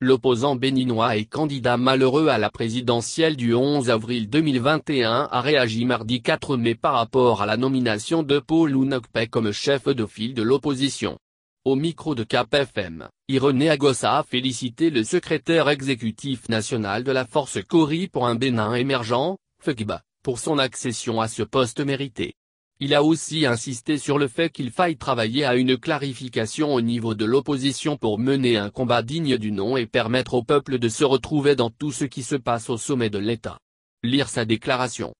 l'opposant béninois et candidat malheureux à la présidentielle du 11 avril 2021 a réagi mardi 4 mai par rapport à la nomination de Paul Ounokpe comme chef de file de l'opposition. Au micro de Cap FM, Irene Agossa a félicité le secrétaire exécutif national de la force Corrie pour un Bénin émergent, Fugba, pour son accession à ce poste mérité. Il a aussi insisté sur le fait qu'il faille travailler à une clarification au niveau de l'opposition pour mener un combat digne du nom et permettre au peuple de se retrouver dans tout ce qui se passe au sommet de l'État. Lire sa déclaration.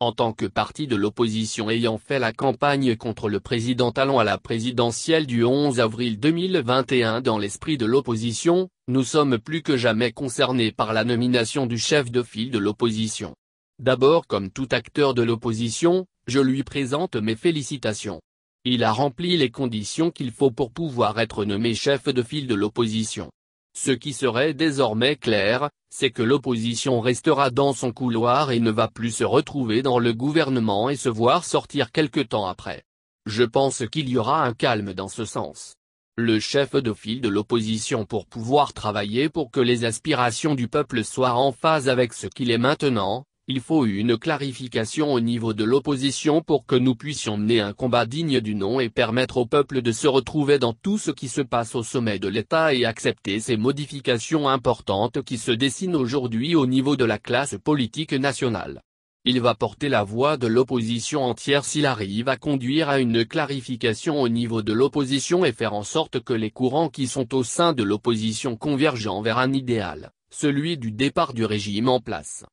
En tant que parti de l'opposition ayant fait la campagne contre le président Talon à la présidentielle du 11 avril 2021 dans l'esprit de l'opposition, nous sommes plus que jamais concernés par la nomination du chef de file de l'opposition. D'abord comme tout acteur de l'opposition, je lui présente mes félicitations. Il a rempli les conditions qu'il faut pour pouvoir être nommé chef de file de l'opposition. Ce qui serait désormais clair, c'est que l'opposition restera dans son couloir et ne va plus se retrouver dans le gouvernement et se voir sortir quelque temps après. Je pense qu'il y aura un calme dans ce sens. Le chef de file de l'opposition pour pouvoir travailler pour que les aspirations du peuple soient en phase avec ce qu'il est maintenant, il faut une clarification au niveau de l'opposition pour que nous puissions mener un combat digne du nom et permettre au peuple de se retrouver dans tout ce qui se passe au sommet de l'État et accepter ces modifications importantes qui se dessinent aujourd'hui au niveau de la classe politique nationale. Il va porter la voix de l'opposition entière s'il arrive à conduire à une clarification au niveau de l'opposition et faire en sorte que les courants qui sont au sein de l'opposition convergent vers un idéal, celui du départ du régime en place.